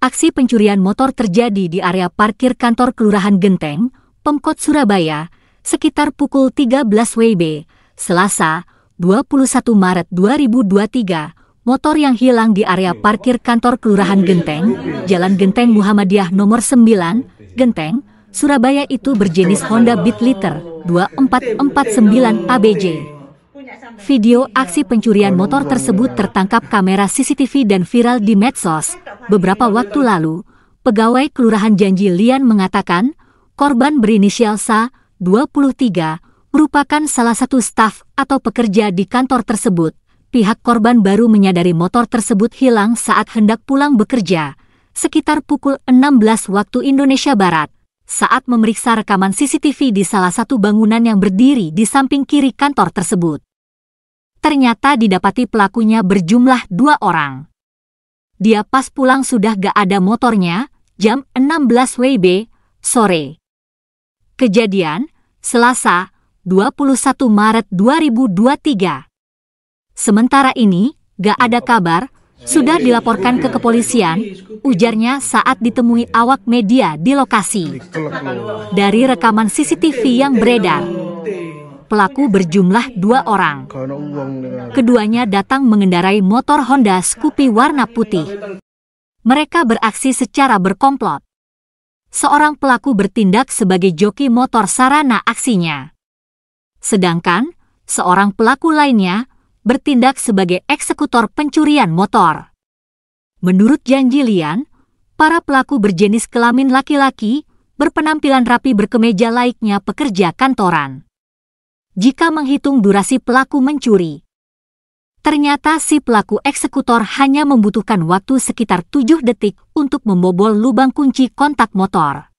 Aksi pencurian motor terjadi di area parkir kantor Kelurahan Genteng, Pemkot Surabaya, sekitar pukul 13 WIB, Selasa, 21 Maret 2023. Motor yang hilang di area parkir kantor Kelurahan Genteng, Jalan Genteng Muhammadiyah nomor 9, Genteng, Surabaya itu berjenis Honda Beat Liter 2449 ABJ. Video aksi pencurian motor tersebut tertangkap kamera CCTV dan viral di medsos, Beberapa waktu lalu, pegawai Kelurahan Janji Lian mengatakan, korban berinisial Sa, 23, merupakan salah satu staf atau pekerja di kantor tersebut. Pihak korban baru menyadari motor tersebut hilang saat hendak pulang bekerja, sekitar pukul 16 waktu Indonesia Barat. Saat memeriksa rekaman CCTV di salah satu bangunan yang berdiri di samping kiri kantor tersebut. Ternyata didapati pelakunya berjumlah dua orang dia pas pulang sudah gak ada motornya, jam 16 WIB, sore. Kejadian, Selasa, 21 Maret 2023. Sementara ini, gak ada kabar, sudah dilaporkan ke kepolisian, ujarnya saat ditemui awak media di lokasi. Dari rekaman CCTV yang beredar, pelaku berjumlah dua orang. Keduanya datang mengendarai motor Honda Scoopy warna putih. Mereka beraksi secara berkomplot. Seorang pelaku bertindak sebagai joki motor sarana aksinya. Sedangkan, seorang pelaku lainnya bertindak sebagai eksekutor pencurian motor. Menurut janji Lian, para pelaku berjenis kelamin laki-laki berpenampilan rapi berkemeja laiknya pekerja kantoran jika menghitung durasi pelaku mencuri. Ternyata si pelaku eksekutor hanya membutuhkan waktu sekitar 7 detik untuk membobol lubang kunci kontak motor.